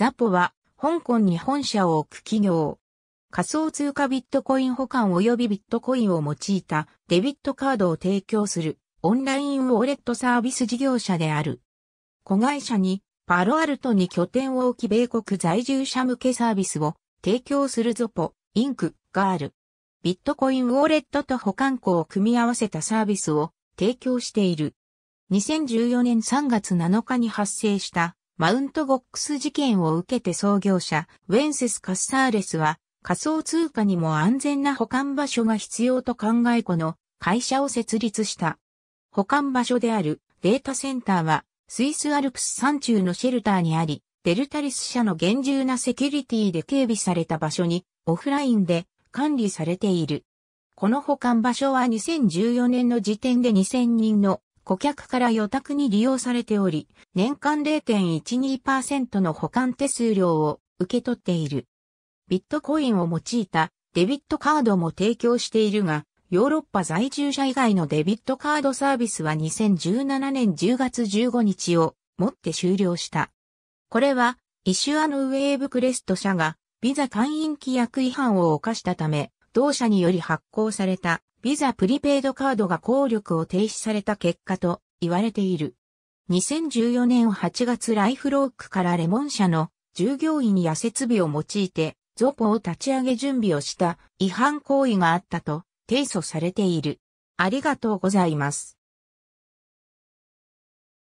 ザポは、香港に本社を置く企業。仮想通貨ビットコイン保管及びビットコインを用いたデビットカードを提供するオンラインウォレットサービス事業者である。子会社にパロアルトに拠点を置き米国在住者向けサービスを提供するゾポ、インク、ガール。ビットコインウォレットと保管庫を組み合わせたサービスを提供している。2014年3月7日に発生したマウントゴックス事件を受けて創業者、ウェンセス・カッサーレスは、仮想通貨にも安全な保管場所が必要と考えこの会社を設立した。保管場所であるデータセンターはスイスアルプス山中のシェルターにあり、デルタリス社の厳重なセキュリティで警備された場所にオフラインで管理されている。この保管場所は2014年の時点で2000人の顧客から予託に利用されており、年間0.12%の保管手数料を受け取っている。ビットコインを用いたデビットカードも提供しているが、ヨーロッパ在住者以外のデビットカードサービスは2017年10月15日をもって終了した。これは、イシュアのウェーブクレスト社がビザ会員規約違反を犯したため、同社により発行されたビザプリペイドカードが効力を停止された結果と言われている。2014年8月ライフロークからレモン社の従業員や設備を用いてゾポを立ち上げ準備をした違反行為があったと提訴されている。ありがとうございます。